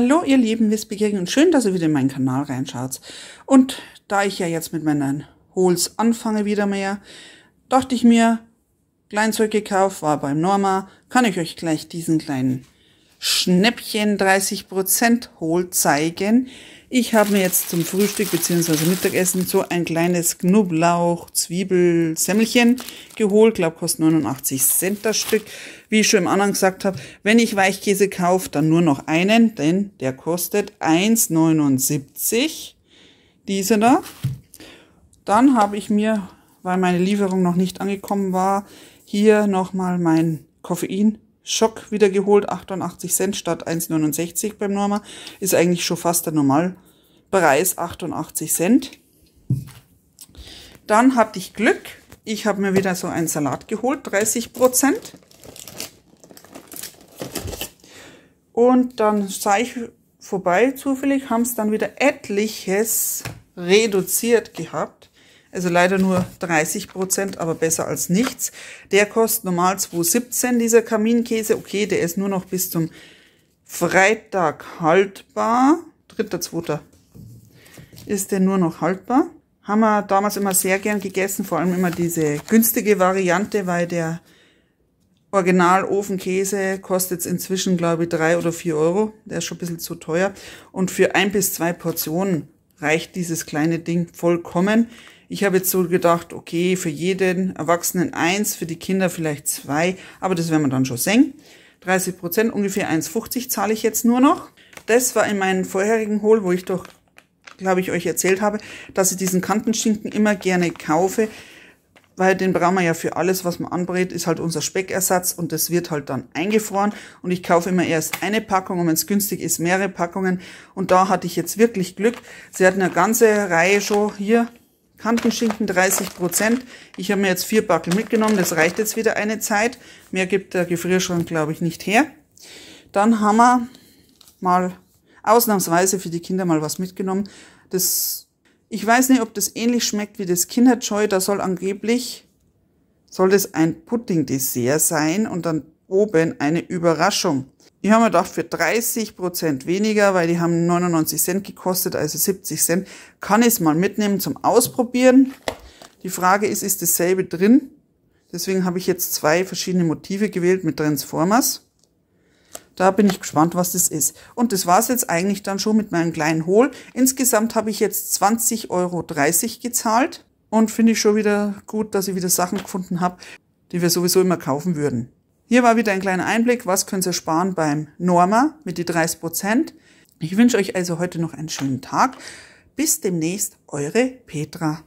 Hallo ihr lieben Wissbegierigen und schön, dass ihr wieder in meinen Kanal reinschaut. Und da ich ja jetzt mit meinen Holes anfange wieder mehr, dachte ich mir, Kleinzeug gekauft, war beim Norma, kann ich euch gleich diesen kleinen Schnäppchen 30% holt zeigen. Ich habe mir jetzt zum Frühstück bzw. Mittagessen so ein kleines Knoblauch, Zwiebel, Semmelchen geholt. Glaub kostet 89 Cent das Stück. Wie ich schon im anderen gesagt habe, wenn ich Weichkäse kaufe, dann nur noch einen, denn der kostet 1,79. Dieser da. Dann habe ich mir, weil meine Lieferung noch nicht angekommen war, hier nochmal mein Koffein Schock wieder geholt, 88 Cent statt 1,69 beim Norma. Ist eigentlich schon fast der Normalpreis, 88 Cent. Dann hatte ich Glück, ich habe mir wieder so einen Salat geholt, 30 Prozent. Und dann sah ich vorbei, zufällig haben es dann wieder etliches reduziert gehabt. Also leider nur 30 Prozent, aber besser als nichts. Der kostet normal 2,17, dieser Kaminkäse. Okay, der ist nur noch bis zum Freitag haltbar. Dritter, zweiter ist der nur noch haltbar. Haben wir damals immer sehr gern gegessen, vor allem immer diese günstige Variante, weil der Original-Ofenkäse kostet inzwischen, glaube ich, drei oder vier Euro. Der ist schon ein bisschen zu teuer. Und für ein bis zwei Portionen reicht dieses kleine Ding vollkommen. Ich habe jetzt so gedacht, okay, für jeden Erwachsenen eins, für die Kinder vielleicht zwei, aber das werden wir dann schon sehen. 30 Prozent, ungefähr 1,50 zahle ich jetzt nur noch. Das war in meinem vorherigen Hol, wo ich doch, glaube ich, euch erzählt habe, dass ich diesen Kantenschinken immer gerne kaufe, weil den brauchen wir ja für alles, was man anbrät, ist halt unser Speckersatz und das wird halt dann eingefroren und ich kaufe immer erst eine Packung und wenn es günstig ist, mehrere Packungen und da hatte ich jetzt wirklich Glück. Sie hatten eine ganze Reihe schon hier, Kantenschinken 30%. Ich habe mir jetzt vier Backel mitgenommen, das reicht jetzt wieder eine Zeit. Mehr gibt der Gefrierschrank, glaube ich, nicht her. Dann haben wir mal ausnahmsweise für die Kinder mal was mitgenommen. Das ich weiß nicht, ob das ähnlich schmeckt wie das Kinderjoy. Da soll angeblich, soll das ein Pudding-Dessert sein und dann oben eine Überraschung. Ich habe mir gedacht, für 30% Prozent weniger, weil die haben 99 Cent gekostet, also 70 Cent, kann ich es mal mitnehmen zum Ausprobieren. Die Frage ist, ist dasselbe drin? Deswegen habe ich jetzt zwei verschiedene Motive gewählt mit Transformers. Da bin ich gespannt, was das ist. Und das war's jetzt eigentlich dann schon mit meinem kleinen Hohl. Insgesamt habe ich jetzt 20,30 Euro gezahlt und finde ich schon wieder gut, dass ich wieder Sachen gefunden habe, die wir sowieso immer kaufen würden. Hier war wieder ein kleiner Einblick, was können Sie sparen beim Norma mit die 30 Prozent. Ich wünsche euch also heute noch einen schönen Tag. Bis demnächst, eure Petra.